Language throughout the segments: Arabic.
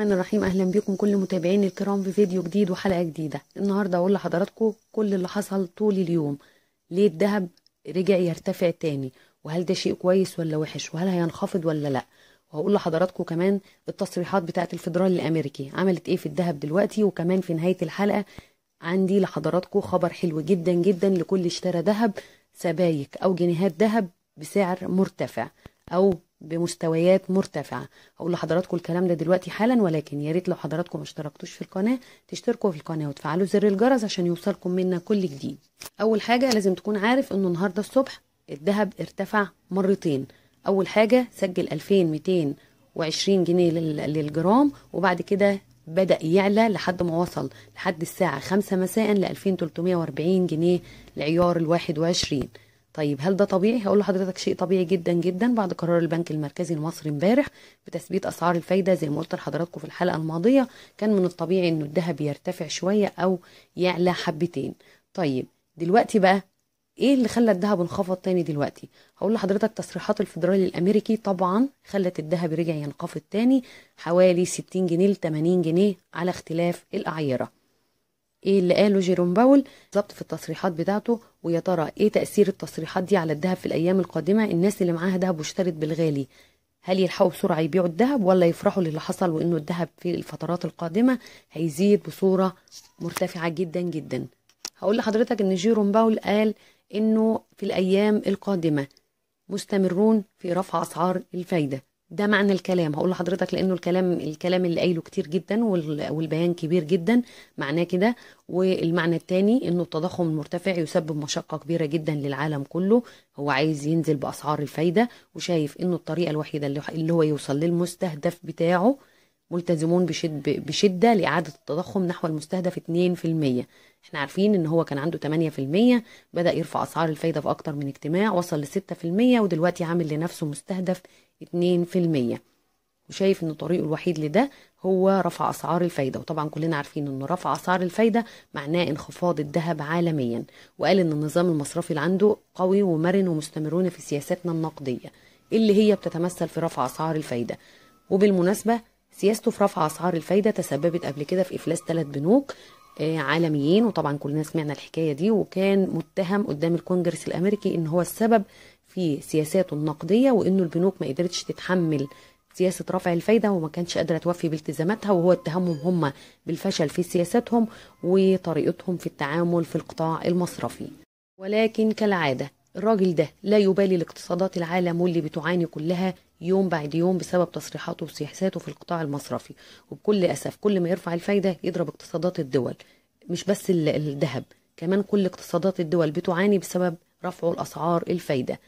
الرحمن الرحيم اهلا بكم كل متابعين الكرام في فيديو جديد وحلقه جديده النهارده اقول لحضراتكم كل اللي حصل طول اليوم ليه الذهب رجع يرتفع تاني وهل ده شيء كويس ولا وحش وهل هينخفض ولا لا وهقول لحضراتكم كمان التصريحات بتاعه الفدرال الامريكي عملت ايه في الذهب دلوقتي وكمان في نهايه الحلقه عندي لحضراتكم خبر حلو جدا جدا لكل اشترى ذهب سبايك او جنيهات ذهب بسعر مرتفع او بمستويات مرتفعه هقول لحضراتكم الكلام ده دلوقتي حالا ولكن يا ريت لو حضراتكم ما اشتركتوش في القناه تشتركوا في القناه وتفعلوا زر الجرس عشان يوصلكم منا كل جديد اول حاجه لازم تكون عارف انه النهارده الصبح الذهب ارتفع مرتين اول حاجه سجل 2220 جنيه للجرام وبعد كده بدأ يعلى لحد ما وصل لحد الساعة 5 مساء ل 2340 جنيه لعيار ال 21 طيب هل ده طبيعي هقول لحضرتك شيء طبيعي جدا جدا بعد قرار البنك المركزي المصري امبارح بتثبيت اسعار الفايده زي ما قلت لحضراتكم في الحلقه الماضيه كان من الطبيعي ان الذهب يرتفع شويه او يعلى حبتين طيب دلوقتي بقى ايه اللي خلى الذهب انخفض تاني دلوقتي هقول لحضرتك تصريحات الفدرالي الامريكي طبعا خلت الذهب رجع ينخفض تاني حوالي 60 جنيه ل 80 جنيه على اختلاف الاعيره ايه اللي قاله جيروم باول بالظبط في التصريحات بتاعته ويا ترى ايه تاثير التصريحات دي على الذهب في الايام القادمه الناس اللي معاها ذهب واشترت بالغالي هل يلحقوا بسرعه يبيعوا الذهب ولا يفرحوا للي حصل وانه الذهب في الفترات القادمه هيزيد بصوره مرتفعه جدا جدا هقول لحضرتك ان جيروم باول قال انه في الايام القادمه مستمرون في رفع اسعار الفايده ده معنى الكلام هقول لحضرتك لانه الكلام الكلام اللي قايله كتير جدا والبيان كبير جدا معناه كده والمعنى الثاني انه التضخم المرتفع يسبب مشقه كبيره جدا للعالم كله هو عايز ينزل باسعار الفايده وشايف انه الطريقه الوحيده اللي هو يوصل للمستهدف بتاعه ملتزمون بشد بشدة لإعادة التضخم نحو المستهدف 2% احنا عارفين ان هو كان عنده 8% بدأ يرفع أسعار الفايدة في أكتر من اجتماع وصل ل 6% ودلوقتي عامل لنفسه مستهدف 2% وشايف ان طريقه الوحيد لده هو رفع اسعار الفايده وطبعا كلنا عارفين ان رفع اسعار الفايده معناه انخفاض الذهب عالميا وقال ان النظام المصرفي اللي عنده قوي ومرن ومستمرون في سياساتنا النقديه إيه اللي هي بتتمثل في رفع اسعار الفايده وبالمناسبه سياسته في رفع اسعار الفايده تسببت قبل كده في افلاس ثلاث بنوك آه، عالميين وطبعا كلنا سمعنا الحكايه دي وكان متهم قدام الكونجرس الامريكي ان هو السبب في سياساته النقديه وانه البنوك ما قدرتش تتحمل سياسة رفع الفايدة وما كانتش قادرة توفي بالتزاماتها وهو اتهمهم هم بالفشل في سياساتهم وطريقتهم في التعامل في القطاع المصرفي ولكن كالعادة الراجل ده لا يبالي الاقتصادات العالم واللي بتعاني كلها يوم بعد يوم بسبب تصريحاته وسياساته في القطاع المصرفي وبكل أسف كل ما يرفع الفايدة يضرب اقتصادات الدول مش بس الذهب كمان كل اقتصادات الدول بتعاني بسبب رفعه الأسعار الفايدة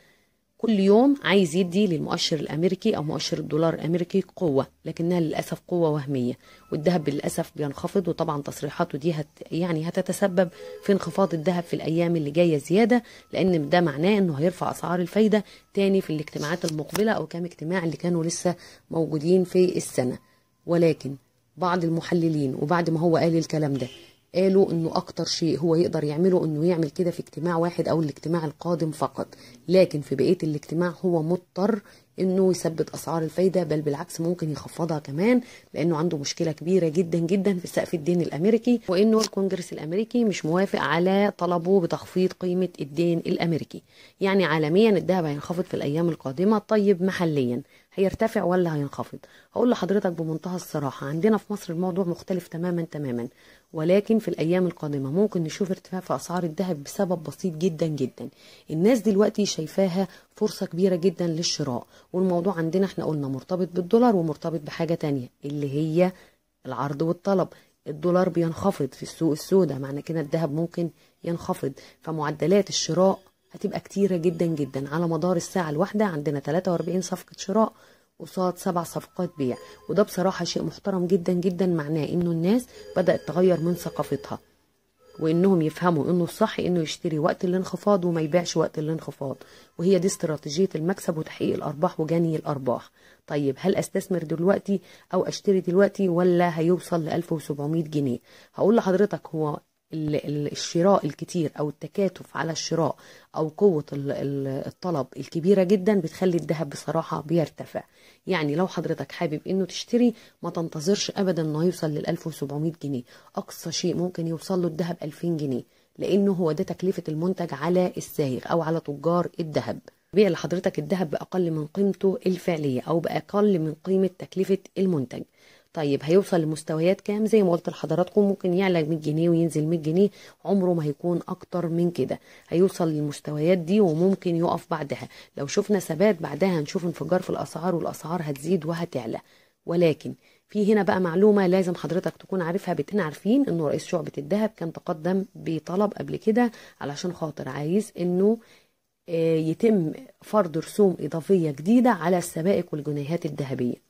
كل يوم عايز يدي للمؤشر الامريكي او مؤشر الدولار الامريكي قوه لكنها للاسف قوه وهميه والذهب للاسف بينخفض وطبعا تصريحاته دي هت يعني هتتسبب في انخفاض الذهب في الايام اللي جايه زياده لان ده معناه انه هيرفع اسعار الفايده تاني في الاجتماعات المقبله او كام اجتماع اللي كانوا لسه موجودين في السنه ولكن بعض المحللين وبعد ما هو قال الكلام ده قالوا انه اكتر شيء هو يقدر يعمله انه يعمل كده في اجتماع واحد او الاجتماع القادم فقط لكن في بقيه الاجتماع هو مضطر انه يثبت اسعار الفايده بل بالعكس ممكن يخفضها كمان لانه عنده مشكله كبيره جدا جدا في سقف الدين الامريكي وانه الكونجرس الامريكي مش موافق على طلبه بتخفيض قيمه الدين الامريكي يعني عالميا الذهب هينخفض في الايام القادمه طيب محليا هيرتفع ولا هينخفض هقول لحضرتك بمنتهى الصراحه عندنا في مصر الموضوع مختلف تماما تماما ولكن في الايام القادمه ممكن نشوف ارتفاع في اسعار الذهب بسبب بسيط جدا جدا الناس دلوقتي شايفاها فرصه كبيره جدا للشراء والموضوع عندنا احنا قلنا مرتبط بالدولار ومرتبط بحاجه تانية اللي هي العرض والطلب الدولار بينخفض في السوق السوداء معنى كده الذهب ممكن ينخفض فمعدلات الشراء هتبقى كتيرة جدا جدا على مدار الساعة الواحدة عندنا 43 صفقة شراء قصاد سبع صفقات بيع وده بصراحة شيء محترم جدا جدا معناه انه الناس بدأت تغير من ثقافتها وانهم يفهموا انه الصح انه يشتري وقت الانخفاض وما يبيعش وقت الانخفاض وهي دي استراتيجيه المكسب وتحقيق الارباح وجني الارباح طيب هل استثمر دلوقتي او اشتري دلوقتي ولا هيوصل ل 1700 جنيه هقول لحضرتك هو الشراء الكتير او التكاتف على الشراء او قوه الطلب الكبيره جدا بتخلي الذهب بصراحه بيرتفع يعني لو حضرتك حابب انه تشتري ما تنتظرش ابدا انه يوصل لل 1700 جنيه اقصى شيء ممكن يوصل له الذهب 2000 جنيه لانه هو ده تكلفه المنتج على السائغ او على تجار الذهب بيع لحضرتك الذهب باقل من قيمته الفعليه او باقل من قيمه تكلفه المنتج طيب هيوصل لمستويات كام زي ما قلت لحضراتكم ممكن يعلى 100 جنيه وينزل 100 جنيه عمره ما هيكون اكتر من كده هيوصل للمستويات دي وممكن يقف بعدها لو شفنا ثبات بعدها هنشوف انفجار في الاسعار والاسعار هتزيد وهتعلى ولكن في هنا بقى معلومه لازم حضرتك تكون عارفها بتنا عارفين انه رئيس شعبه الذهب كان تقدم بطلب قبل كده علشان خاطر عايز انه آه، يتم فرض رسوم اضافيه جديده على السبائك والجنيهات الذهبيه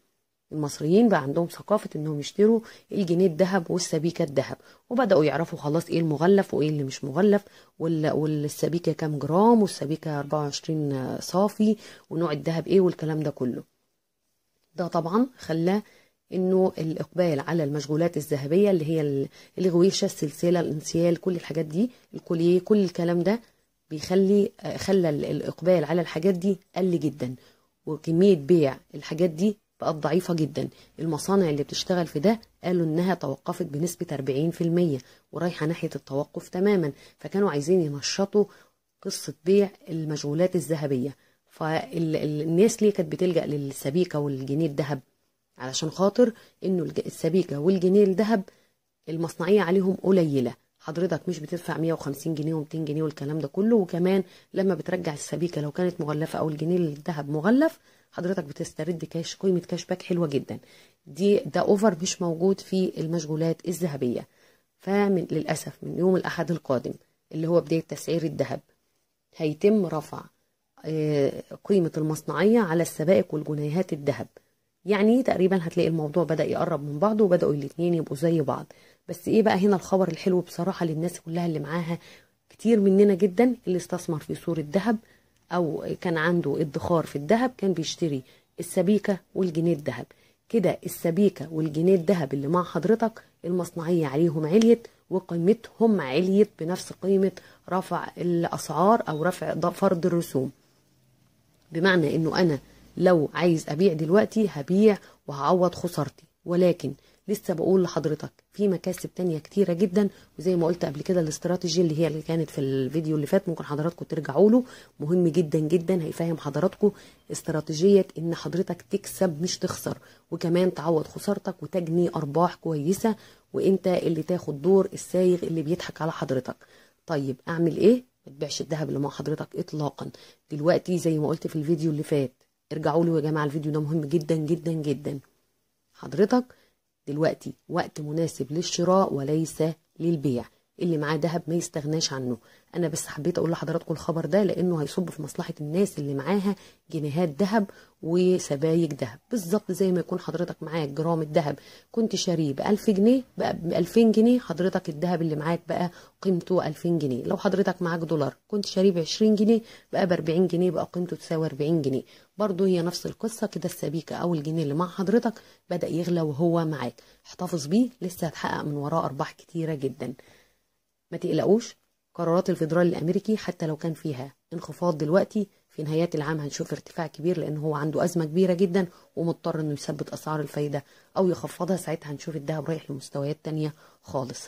المصريين بقى عندهم ثقافة انهم يشتروا الجنيه الذهب والسبيكة الذهب وبدأوا يعرفوا خلاص ايه المغلف وايه اللي مش مغلف والسبيكة كام جرام والسبيكة 24 صافي ونوع الذهب ايه والكلام ده كله ده طبعا خلى انه الاقبال على المشغولات الذهبية اللي هي الغويشة السلسلة الانسيال كل الحاجات دي الكوليه كل الكلام ده بيخلي خلى الاقبال على الحاجات دي قل جدا وكمية بيع الحاجات دي بقت ضعيفة جدا المصانع اللي بتشتغل في ده قالوا انها توقفت بنسبة 40% ورايحة ناحية التوقف تماما فكانوا عايزين ينشطوا قصة بيع المشغولات الذهبية فالناس ليه كانت بتلجأ للسبيكة والجنيه الذهب علشان خاطر انه السبيكة والجنيه الذهب المصنعية عليهم قليلة حضرتك مش بتدفع 150 جنيه و200 جنيه والكلام ده كله وكمان لما بترجع السبيكة لو كانت مغلفة او الجنيه الذهب مغلف حضرتك بتسترد كاش قيمه كاش باك حلوه جدا دي ده اوفر مش موجود في المشغولات الذهبيه فمن للاسف من يوم الاحد القادم اللي هو بدايه تسعير الذهب هيتم رفع آه، قيمه المصنعيه على السبائك والجنيهات الذهب يعني تقريبا هتلاقي الموضوع بدا يقرب من بعضه وبداوا الاثنين يبقوا زي بعض بس ايه بقى هنا الخبر الحلو بصراحه للناس كلها اللي معاها كتير مننا جدا اللي استثمر في سور الذهب او كان عنده ادخار في الذهب كان بيشتري السبيكه والجنيه الذهب كده السبيكه والجنيه الذهب اللي مع حضرتك المصنعيه عليهم عليت وقيمتهم عليت بنفس قيمه رفع الاسعار او رفع فرض الرسوم بمعنى انه انا لو عايز ابيع دلوقتي هبيع وهعوض خسارتي ولكن لسه بقول لحضرتك في مكاسب تانية كتيره جدا وزي ما قلت قبل كده الاستراتيجي اللي هي اللي كانت في الفيديو اللي فات ممكن حضراتكم ترجعوا له مهم جدا جدا هيفهم حضراتكم استراتيجيه ان حضرتك تكسب مش تخسر وكمان تعوض خسارتك وتجني ارباح كويسه وانت اللي تاخد دور السايغ اللي بيضحك على حضرتك طيب اعمل ايه ما تبيعش الذهب اللي مع حضرتك اطلاقا دلوقتي زي ما قلت في الفيديو اللي فات ارجعوا له يا جماعه الفيديو ده مهم جدا جدا جدا حضرتك دلوقتي وقت مناسب للشراء وليس للبيع اللي معاه ذهب ما يستغناش عنه انا بس حبيت اقول لحضراتكم الخبر ده لانه هيصب في مصلحه الناس اللي معاها جنيهات ذهب وسبايك ذهب بالظبط زي ما يكون حضرتك معاك جرام الذهب كنت شاريه ب 1000 جنيه بقى ب 2000 جنيه حضرتك الذهب اللي معاك بقى قيمته 2000 جنيه لو حضرتك معاك دولار كنت شاريه ب 20 جنيه بقى ب 40 جنيه بقى قيمته تساوي 40 جنيه برضه هي نفس القصه كده السبيكه او الجنيه اللي مع حضرتك بدا يغلى وهو معاك احتفظ بيه لسه هتحقق من وراه ارباح كتيره جدا ما تقلقوش قرارات الفيدرالي الامريكي حتى لو كان فيها انخفاض دلوقتي في نهايات العام هنشوف ارتفاع كبير لان هو عنده ازمه كبيره جدا ومضطر انه يثبت اسعار الفايده او يخفضها ساعتها هنشوف الذهب رايح لمستويات تانية خالص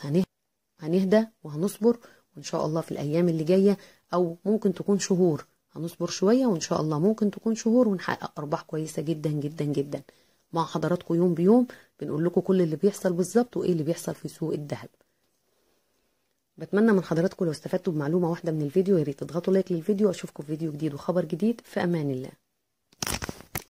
هنهدى وهنصبر وان شاء الله في الايام اللي جايه او ممكن تكون شهور هنصبر شويه وان شاء الله ممكن تكون شهور ونحقق ارباح كويسه جدا جدا جدا مع حضراتكم يوم بيوم بنقول لكم كل اللي بيحصل بالظبط وايه اللي بيحصل في سوق الذهب بتمنى من حضراتكم لو استفدتوا بمعلومه واحده من الفيديو يا ريت تضغطوا لايك للفيديو اشوفكم في فيديو جديد وخبر جديد في امان الله